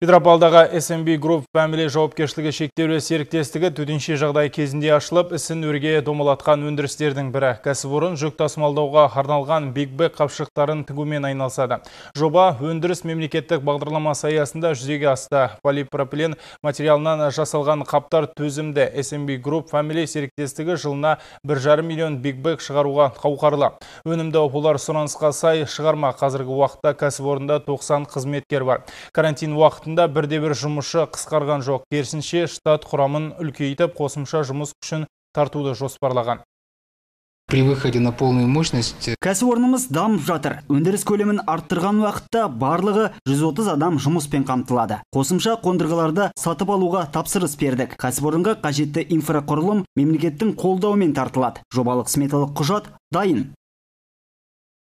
Петропавлдағы SMB Group family жауапкершілігі шектеулі серіктестігі төтенше жағдай кезінде ашылып, ісін өрге домалатқан өндірістердің бірі. Кәсіпорын жүк тасымалдауға арналған Big қапшықтарын тігумен айналысады. Жоба өндіріс мемлекеттік бағдарламасы аясында жүзеге асты. Полипропилен материалынан жасалған қаптар төзімді SMB Group Family серіктестігі жылына 1,5 миллион Big шығаруға қауқарлы. Өнімді олар сұранысқа сай шығарма қазіргі уақытта кәсіпорында тоқсан қызметкер бар. Карантин уақыт уақытында бірде бір жұмысшы қысқарған жоқ керісінше штат құрамын үлкейтіп қосымша жұмыс күшін тартуды жоспарлаған при выходе на полную мощность э, кәсіпорнымыз дамып жатыр өндіріс көлемін арттырған уақытта барлығы 130 адам жұмыспен қамтылады қосымша қондырғыларды сатып алуға тапсырыс бердік кәсіпорынға қажетті инфрақұрылым мемлекеттің қолдауымен тартылады жобалық сметалық құжат дайын